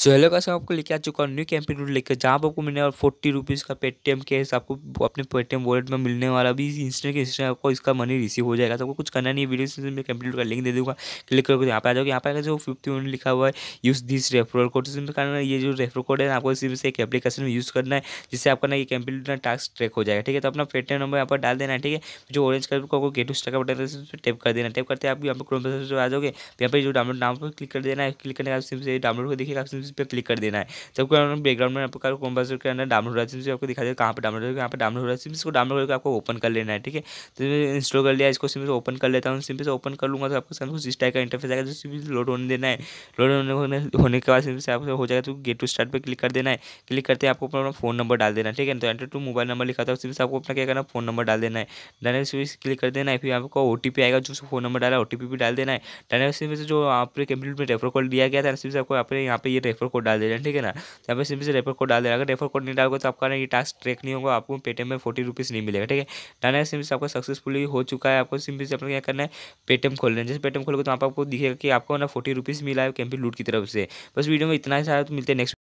so hello का सब आपको लेके आ चुका हूँ न्यू कैंपेन रूट लेकर जहाँ पर आपको मिलने वाला फोर्टी रुपीज़ का पेटीएम केस आपको अपने पेटीएम वॉलेट में मिलने वाला भी इंस्टेंट के इंस्टेंट आपको इसका मनी रिसीव हो जाएगा तो आपको कुछ करना नहीं है वीडियो में रूट का लिंक दे दूँगा क्लिक करके तो यहाँ पर आ जाओगे यहाँ पर जो फिफ्टी वन लिखा हुआ है यूज़ दिस रेफरल कोड इसमें करना ये जो रेफर कोड है आपको इसी से एक एप्लीकेशन में यूज़ करना है जिससे आपका ना ये रूट ना टास्क ट्रैक हो जाएगा ठीक है तो अपना पेटीएम नंबर यहाँ पर डाल देना है ठीक है जो ऑरेंज कलर को गेट गेट का बटन टैप कर देना टैप करते आप यहाँ पर क्रोम पर आ जाओगे यहाँ पर जो डाउनलोड नाम पर क्लिक कर देना है क्लिक करने का सिम से डाउनलोड को देखिएगा इस पर क्लिक कर देना है जब बैकग्राउंड में आपका कॉम्पासर के अंदर डाउनलोड हो रहा है आपको दिखा जाए कहाँ पर डाउनलोड हो यहाँ पर डाउनलोड हो रहा है इसको डाउनलोड करके आपको ओपन कर लेना है ठीक है तो इंस्टॉल कर लिया इसको सिम से ओपन कर लेता हूँ सिम से ओपन कर लूँगा तो आपको सब कुछ इस टाइप का इंटरफेस आएगा जो सिम लोड होने देना है लोड होने होने के बाद सिम से आपको हो जाएगा तो गेट टू स्टार्ट पर क्लिक कर देना है क्लिक करते हैं आपको अपना फोन नंबर डाल देना है ठीक है तो एंटर टू मोबाइल नंबर लिखा था सिम से आपको अपना क्या करना फोन नंबर डाल देना है डायरेक्ट स्विच क्लिक कर देना है फिर आपको ओ आएगा जो फोन नंबर डाला ओ भी डाल देना है डायरेक्ट सिम से जो आपके कंप्यूटर में रेफर कॉल दिया गया था सिम से आपको यहाँ पर यहाँ पर ये रेफर कोड डाल देना ठीक है ना तो यहाँ पर सिंपली से रेफर कोड डाल देना अगर रेफर कोड नहीं डालोगे तो आपका ना ये टास्क ट्रेक नहीं होगा आपको पेटीएम में फोर्टी रुपीज़ नहीं मिलेगा ठीक है डाना है से आपका सक्सेसफुली हो चुका है आपको सिम्पी से अपना क्या करना है पेटीएम खोल रहे जैसे पेटीएम खोलोगे तो आपको दिखेगा कि आपको ना फोर्टी रुपीज़ मिला है कैंपी लूट की तरफ से बस वीडियो में इतना ही सारा तो मिलते हैं नेक्स्ट